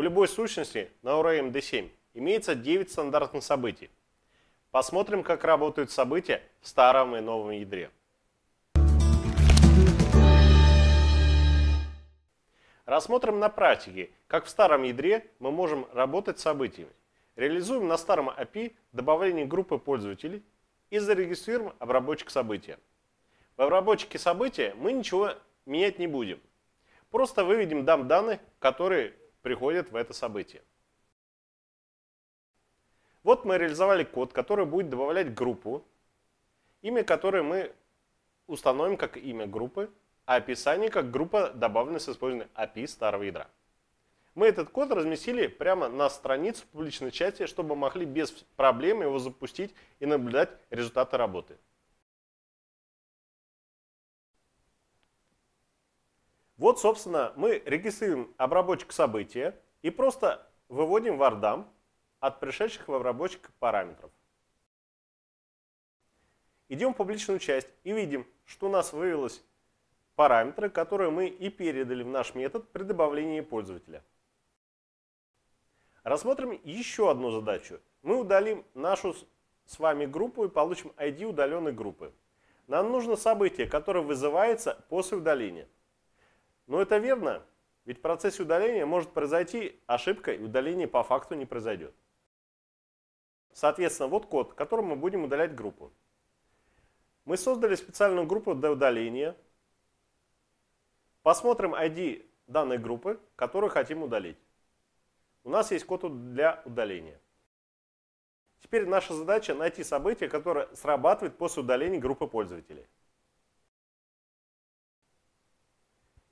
У любой сущности на уровне D7 имеется 9 стандартных событий. Посмотрим, как работают события в старом и новом ядре. Рассмотрим на практике, как в старом ядре мы можем работать с событиями. Реализуем на старом API добавление группы пользователей и зарегистрируем обработчик события. В обработчике события мы ничего менять не будем. Просто выведем дам данных, которые приходят в это событие. Вот мы реализовали код, который будет добавлять группу, имя которой мы установим как имя группы, а описание как группа добавлена с использованием API старого ядра. Мы этот код разместили прямо на страницу в публичной части, чтобы могли без проблем его запустить и наблюдать результаты работы. Вот, собственно, мы регистрируем обработчик события и просто выводим вардам от пришедших в обработчик параметров. Идем в публичную часть и видим, что у нас вывелось параметры, которые мы и передали в наш метод при добавлении пользователя. Рассмотрим еще одну задачу. Мы удалим нашу с вами группу и получим ID удаленной группы. Нам нужно событие, которое вызывается после удаления. Но это верно, ведь в процессе удаления может произойти ошибка, и удаление по факту не произойдет. Соответственно, вот код, которым мы будем удалять группу. Мы создали специальную группу для удаления. Посмотрим ID данной группы, которую хотим удалить. У нас есть код для удаления. Теперь наша задача найти событие, которое срабатывает после удаления группы пользователей.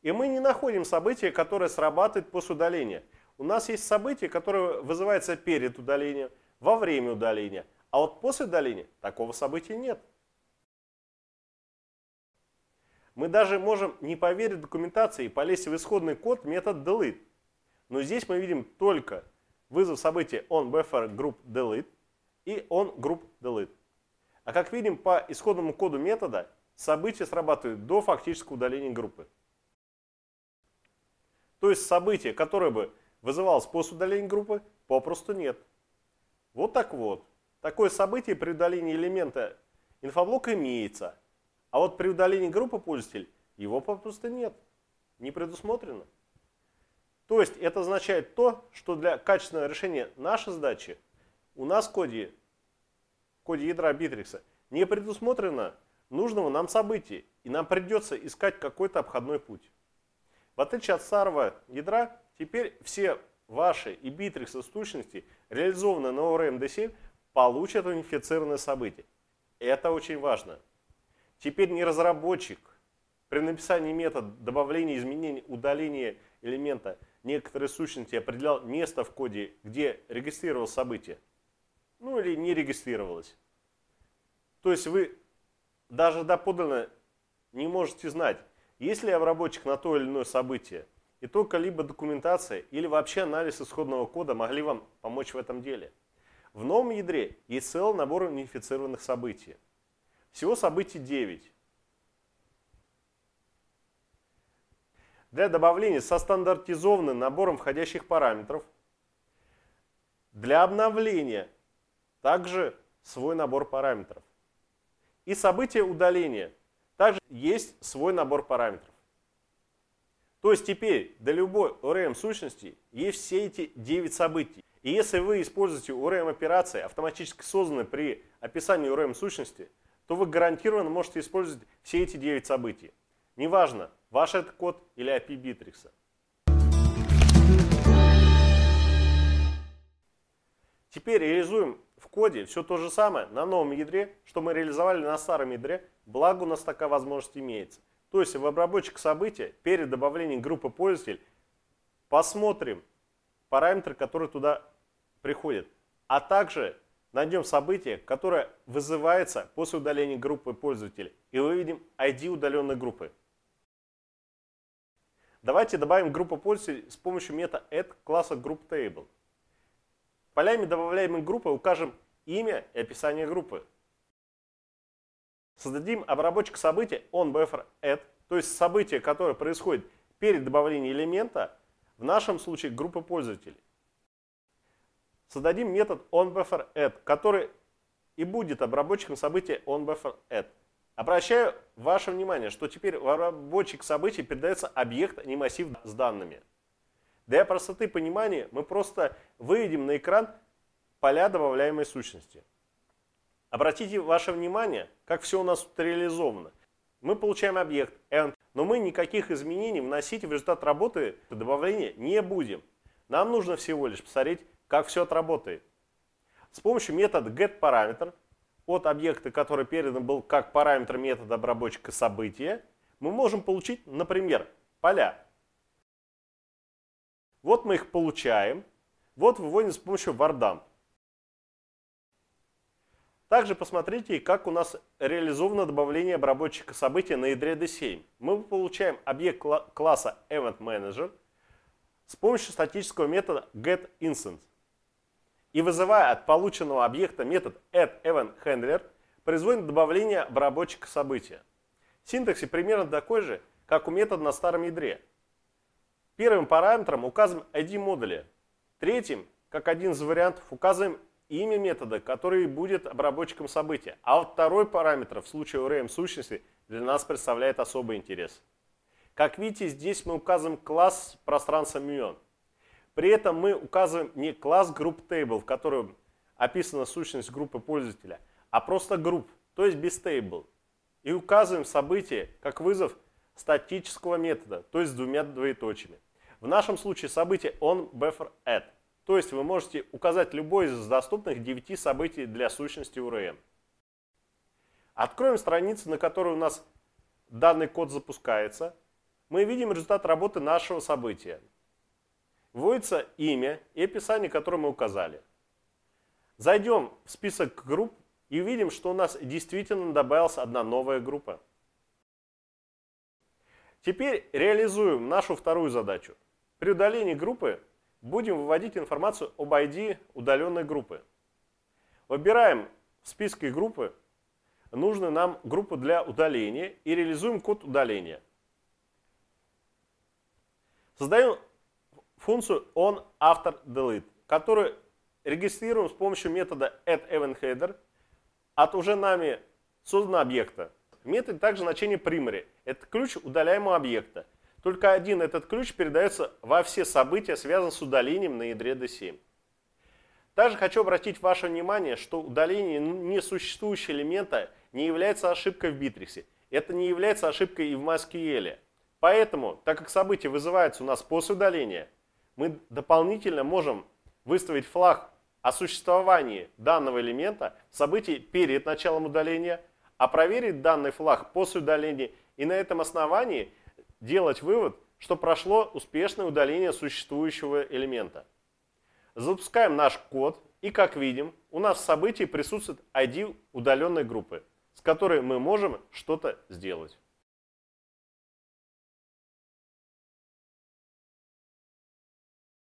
И мы не находим событие, которое срабатывает после удаления. У нас есть событие, которое вызывается перед удалением, во время удаления. А вот после удаления такого события нет. Мы даже можем не поверить документации и полезть в исходный код метод delete. Но здесь мы видим только вызов события onBuffer group delete и onGroup delete. А как видим по исходному коду метода, события срабатывают до фактического удаления группы. То есть события, которое бы вызывалось после удаления группы, попросту нет. Вот так вот. Такое событие при удалении элемента инфоблока имеется. А вот при удалении группы пользователей его попросту нет. Не предусмотрено. То есть это означает то, что для качественного решения нашей задачи у нас в коде, в коде ядра битрикса не предусмотрено нужного нам события. И нам придется искать какой-то обходной путь. В отличие от старого ядра, теперь все ваши и битрикс сущности, реализованные на ORM d 7 получат унифицированное событие. Это очень важно. Теперь не разработчик при написании метода добавления, изменения, удаления элемента некоторой сущности определял место в коде, где регистрировал событие. Ну или не регистрировалось. То есть вы даже доподлинно не можете знать, если обработчик на то или иное событие, и только либо документация или вообще анализ исходного кода могли вам помочь в этом деле. В новом ядре есть целый набор унифицированных событий. Всего событий 9. Для добавления со стандартизованным набором входящих параметров. Для обновления также свой набор параметров. И событие удаления – также есть свой набор параметров. То есть теперь для любой ORM сущности есть все эти 9 событий. И если вы используете ORM операции, автоматически созданные при описании ORM сущности, то вы гарантированно можете использовать все эти 9 событий. Неважно, ваш это код или API битрикса. Теперь реализуем в коде все то же самое на новом ядре, что мы реализовали на старом ядре, Благо у нас такая возможность имеется. То есть в обработчик события перед добавлением группы пользователь посмотрим параметры, которые туда приходят, а также найдем событие, которое вызывается после удаления группы пользователя и выведем ID удаленной группы. Давайте добавим группу пользователей с помощью мета add класса GroupTable. Полями добавляемой группы укажем имя и описание группы. Создадим обработчик событий onBuffer add, то есть событие, которое происходит перед добавлением элемента, в нашем случае группы пользователей. Создадим метод onBufferAdd, который и будет обработчиком события onBufferAdd. Обращаю ваше внимание, что теперь в обработчик событий передается объект, а не массив с данными. Для простоты понимания мы просто выведем на экран поля добавляемой сущности. Обратите ваше внимание, как все у нас тут реализовано. Мы получаем объект end, но мы никаких изменений вносить в результат работы добавления не будем. Нам нужно всего лишь посмотреть, как все отработает. С помощью метода getParameter от объекта, который передан был как параметр метода обработчика события, мы можем получить, например, поля. Вот мы их получаем. Вот выводим с помощью вардан. Также посмотрите, как у нас реализовано добавление обработчика событий на ядре D7. Мы получаем объект класса EventManager с помощью статического метода getInstance. И вызывая от полученного объекта метод addEventHandler, производим добавление обработчика события. Синтакси примерно такой же, как у метода на старом ядре. Первым параметром указываем ID модуля. Третьим, как один из вариантов, указываем имя метода, который будет обработчиком события. А вот второй параметр в случае ORM сущности для нас представляет особый интерес. Как видите, здесь мы указываем класс пространства мюон. При этом мы указываем не класс group table, в котором описана сущность группы пользователя, а просто групп, то есть без table. И указываем событие как вызов статического метода, то есть с двумя двоеточиями. В нашем случае событие on buffer add. То есть вы можете указать любой из доступных 9 событий для сущности URN. Откроем страницу, на которой у нас данный код запускается. Мы видим результат работы нашего события. Вводится имя и описание, которое мы указали. Зайдем в список групп и увидим, что у нас действительно добавилась одна новая группа. Теперь реализуем нашу вторую задачу. При удалении группы будем выводить информацию об ID удаленной группы. Выбираем в списке группы нужную нам группу для удаления и реализуем код удаления. Создаем функцию onAfterDelete, которую регистрируем с помощью метода addEventHeader от уже нами созданного объекта. Метод также значение primary. Это ключ удаляемого объекта. Только один этот ключ передается во все события, связанные с удалением на ядре D7. Также хочу обратить ваше внимание, что удаление несуществующего элемента не является ошибкой в битриксе. Это не является ошибкой и в MySQL. Поэтому, так как события вызываются у нас после удаления, мы дополнительно можем выставить флаг о существовании данного элемента в событии перед началом удаления, а проверить данный флаг после удаления и на этом основании делать вывод, что прошло успешное удаление существующего элемента. Запускаем наш код, и как видим, у нас в событии присутствует ID удаленной группы, с которой мы можем что-то сделать.